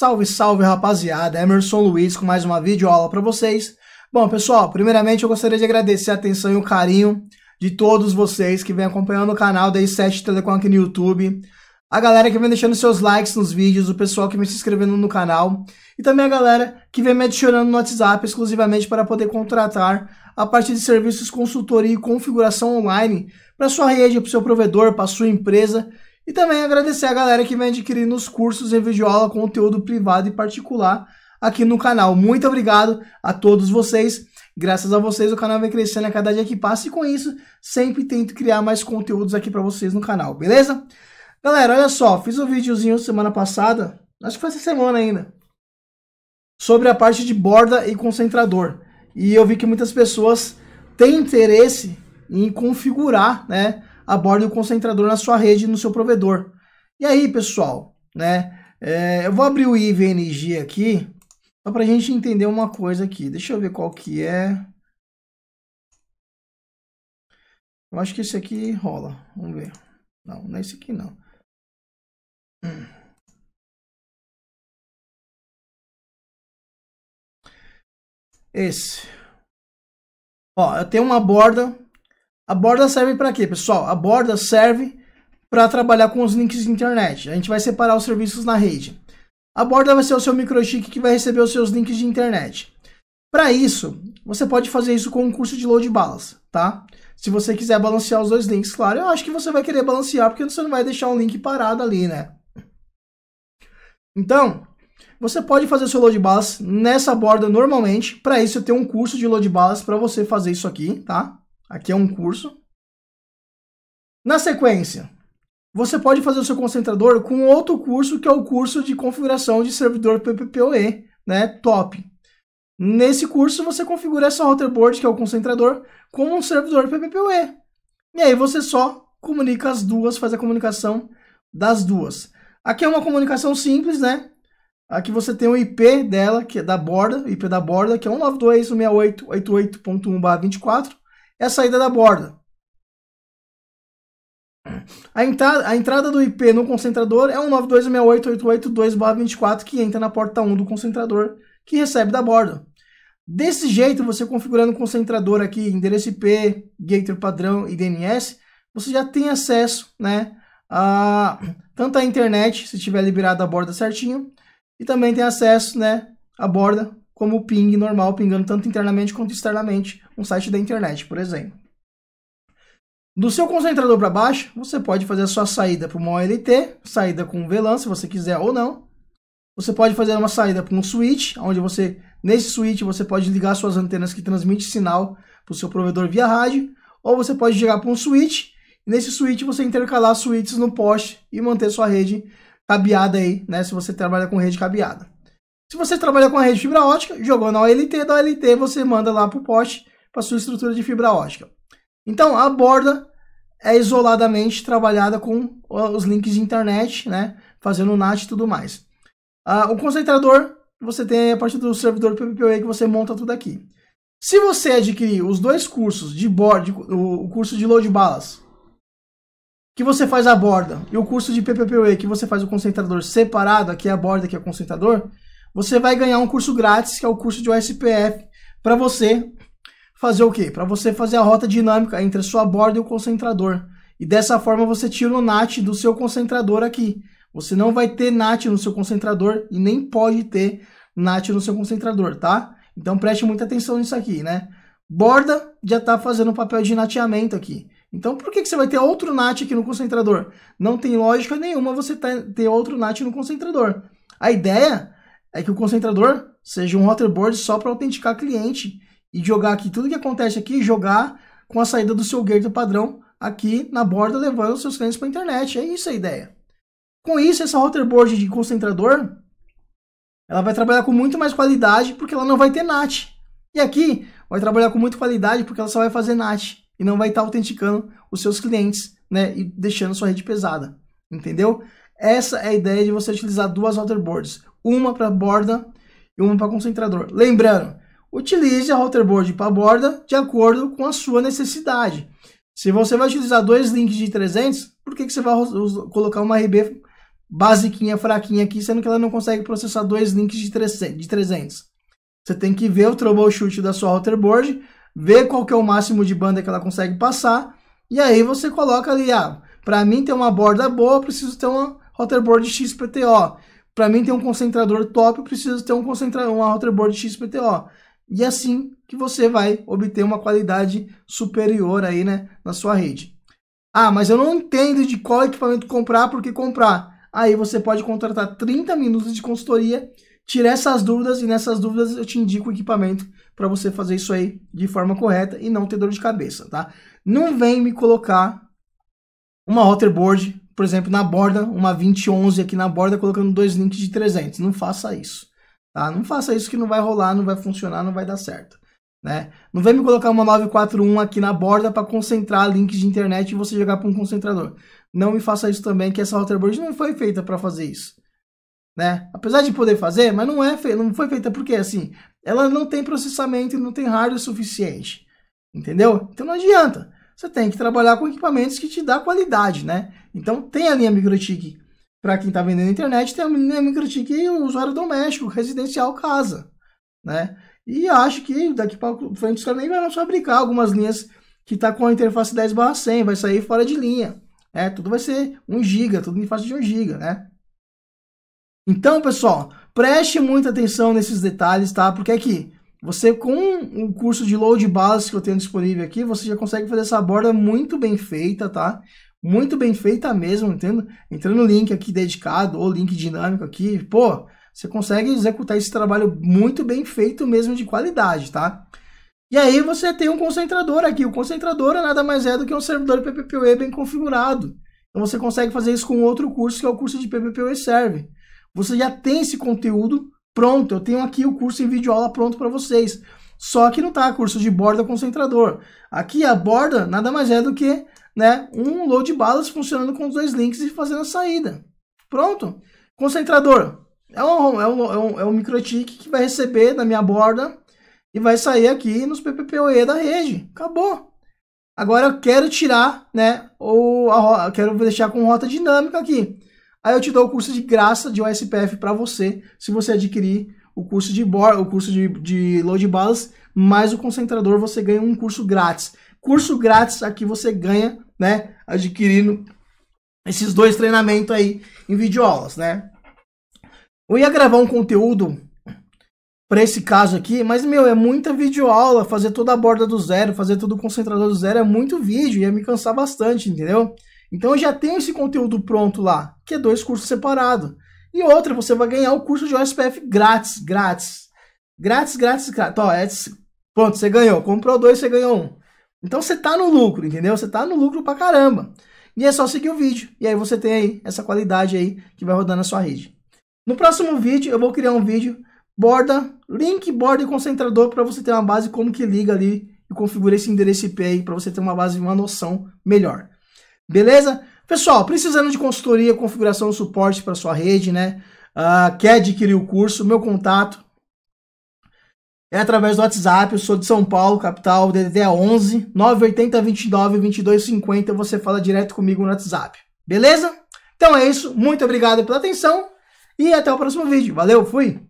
Salve, salve rapaziada, Emerson Luiz com mais uma videoaula para vocês. Bom pessoal, primeiramente eu gostaria de agradecer a atenção e o carinho de todos vocês que vem acompanhando o canal da i7 Telecom aqui no YouTube, a galera que vem deixando seus likes nos vídeos, o pessoal que vem se inscrevendo no canal e também a galera que vem me adicionando no WhatsApp exclusivamente para poder contratar a parte de serviços consultoria e configuração online para sua rede, para o seu provedor, para sua empresa e também agradecer a galera que vem adquirindo os cursos em videoaula, conteúdo privado e particular aqui no canal. Muito obrigado a todos vocês. Graças a vocês o canal vem crescendo a cada dia que passa e com isso sempre tento criar mais conteúdos aqui para vocês no canal, beleza? Galera, olha só, fiz um videozinho semana passada, acho que foi essa semana ainda, sobre a parte de borda e concentrador. E eu vi que muitas pessoas têm interesse em configurar, né, aborde o concentrador na sua rede, no seu provedor. E aí, pessoal, né? É, eu vou abrir o IVNG aqui, só para a gente entender uma coisa aqui. Deixa eu ver qual que é. Eu acho que esse aqui rola. Vamos ver. Não, não é esse aqui não. Esse. Ó, eu tenho uma borda a borda serve para quê, pessoal? A borda serve para trabalhar com os links de internet. A gente vai separar os serviços na rede. A borda vai ser o seu microchip que vai receber os seus links de internet. Para isso, você pode fazer isso com um curso de load balas, tá? Se você quiser balancear os dois links, claro. Eu acho que você vai querer balancear, porque você não vai deixar um link parado ali, né? Então, você pode fazer o seu load balas nessa borda normalmente. Para isso, eu tenho um curso de load balas para você fazer isso aqui, tá? Aqui é um curso. Na sequência, você pode fazer o seu concentrador com outro curso, que é o curso de configuração de servidor PPPoE, né? Top. Nesse curso, você configura essa router board, que é o concentrador, como um servidor PPPoE. E aí você só comunica as duas, faz a comunicação das duas. Aqui é uma comunicação simples, né? Aqui você tem o IP dela, que é da borda, IP da borda, que é 192.168.88.1/24 é a saída da borda. A entrada, a entrada do IP no concentrador é um 9268882/24 que entra na porta 1 do concentrador que recebe da borda. Desse jeito, você configurando o concentrador aqui, endereço IP, gateway padrão e DNS, você já tem acesso, né, a tanto a internet, se tiver liberado a borda certinho, e também tem acesso, né, à borda como o ping normal, pingando tanto internamente quanto externamente um site da internet, por exemplo. Do seu concentrador para baixo, você pode fazer a sua saída para uma OLT, saída com VLAN, se você quiser ou não. Você pode fazer uma saída para um switch, onde você, nesse switch, você pode ligar suas antenas que transmite sinal para o seu provedor via rádio, ou você pode chegar para um switch, e nesse switch você intercalar switches no poste e manter sua rede cabeada aí, né, se você trabalha com rede cabeada. Se você trabalha com a rede fibra ótica, jogou na OLT, da OLT você manda lá para o poste, para sua estrutura de fibra ótica. Então, a borda é isoladamente trabalhada com os links de internet, né? Fazendo NAT e tudo mais. Ah, o concentrador, você tem a partir do servidor PPPoE que você monta tudo aqui. Se você adquirir os dois cursos de borda, o curso de load balas, que você faz a borda, e o curso de PPPoE que você faz o concentrador separado, aqui é a borda, aqui é o concentrador, você vai ganhar um curso grátis, que é o curso de OSPF, para você fazer o quê? Para você fazer a rota dinâmica entre a sua borda e o concentrador. E dessa forma você tira o NAT do seu concentrador aqui. Você não vai ter NAT no seu concentrador e nem pode ter NAT no seu concentrador, tá? Então preste muita atenção nisso aqui, né? Borda já está fazendo o papel de nateamento aqui. Então por que, que você vai ter outro NAT aqui no concentrador? Não tem lógica nenhuma você tá, ter outro NAT no concentrador. A ideia é que o concentrador seja um routerboard só para autenticar cliente e jogar aqui tudo que acontece aqui, jogar com a saída do seu gateway padrão aqui na borda, levando os seus clientes para a internet. É isso a ideia. Com isso, essa routerboard de concentrador, ela vai trabalhar com muito mais qualidade porque ela não vai ter NAT. E aqui vai trabalhar com muita qualidade porque ela só vai fazer NAT e não vai estar tá autenticando os seus clientes, né, e deixando sua rede pesada. Entendeu? Essa é a ideia de você utilizar duas routerboards uma para borda e uma para concentrador. Lembrando, utilize a routerboard para borda de acordo com a sua necessidade. Se você vai utilizar dois links de 300, por que, que você vai colocar uma RB basiquinha, fraquinha aqui, sendo que ela não consegue processar dois links de 300? Você tem que ver o troubleshoot da sua routerboard, ver qual que é o máximo de banda que ela consegue passar, e aí você coloca ali, ah, para mim ter uma borda boa, preciso ter uma routerboard XPTO. Para mim ter um concentrador top, eu preciso ter um concentrador, uma motherboard XPTO. E é assim que você vai obter uma qualidade superior aí, né, na sua rede. Ah, mas eu não entendo de qual equipamento comprar, porque comprar. Aí você pode contratar 30 minutos de consultoria, tirar essas dúvidas e nessas dúvidas eu te indico o equipamento para você fazer isso aí de forma correta e não ter dor de cabeça, tá? Não vem me colocar uma motherboard por exemplo, na borda, uma 2011 aqui na borda, colocando dois links de 300. Não faça isso, tá? Não faça isso que não vai rolar, não vai funcionar, não vai dar certo, né? Não vem me colocar uma 941 aqui na borda para concentrar links de internet e você jogar para um concentrador. Não me faça isso também, que essa routerboard não foi feita para fazer isso, né? Apesar de poder fazer, mas não é feita, não foi feita porque assim, ela não tem processamento, não tem hardware suficiente, entendeu? Então não adianta você tem que trabalhar com equipamentos que te dá qualidade, né? Então tem a linha MicroTIC para quem está vendendo na internet, tem a linha MicroTIC usuário doméstico, residencial, casa, né? E acho que daqui para frente os caras nem vão fabricar algumas linhas que tá com a interface 10 barra 100, vai sair fora de linha. É, tudo vai ser 1 giga, tudo em face de 1 giga, né? Então, pessoal, preste muita atenção nesses detalhes, tá? Porque aqui, você, com o curso de load base que eu tenho disponível aqui, você já consegue fazer essa borda muito bem feita, tá? Muito bem feita mesmo, entendo? Entrando no link aqui dedicado, ou link dinâmico aqui, pô, você consegue executar esse trabalho muito bem feito mesmo, de qualidade, tá? E aí você tem um concentrador aqui. O concentrador nada mais é do que um servidor PPPoE bem configurado. Então você consegue fazer isso com outro curso, que é o curso de PPPoE Serve. Você já tem esse conteúdo pronto, eu tenho aqui o curso em vídeo aula pronto para vocês. Só que não tá curso de borda concentrador. Aqui a borda nada mais é do que né, um load balance funcionando com os dois links e fazendo a saída. Pronto. Concentrador é um, é um, é um, é um que vai receber da minha borda e vai sair aqui nos PPPoE da rede. Acabou. Agora eu quero tirar, né, ou a, quero deixar com rota dinâmica aqui. Aí eu te dou o curso de graça de OSPF para você, se você adquirir o curso de o curso de, de load balance, mais o concentrador, você ganha um curso grátis. Curso grátis aqui você ganha, né, adquirindo esses dois treinamentos aí em videoaulas, né? Eu ia gravar um conteúdo para esse caso aqui, mas meu, é muita videoaula, fazer toda a borda do zero, fazer todo o concentrador do zero é muito vídeo, ia me cansar bastante, entendeu? Então eu já tenho esse conteúdo pronto lá que é dois cursos separados. E outra, você vai ganhar o curso de OSPF grátis, grátis. Grátis, grátis, grátis. É pronto, você ganhou. Comprou dois, você ganhou um. Então você tá no lucro, entendeu? Você tá no lucro pra caramba. E é só seguir o vídeo. E aí você tem aí essa qualidade aí que vai rodar na sua rede. No próximo vídeo, eu vou criar um vídeo borda, link, borda e concentrador para você ter uma base como que liga ali e configura esse endereço IP aí para você ter uma base, uma noção melhor. Beleza? Pessoal, precisando de consultoria, configuração, suporte para sua rede, né? Uh, quer adquirir o curso, meu contato é através do WhatsApp, eu sou de São Paulo, capital, o DDD é 11 980 29 22 50, você fala direto comigo no WhatsApp. Beleza? Então é isso, muito obrigado pela atenção e até o próximo vídeo. Valeu, fui!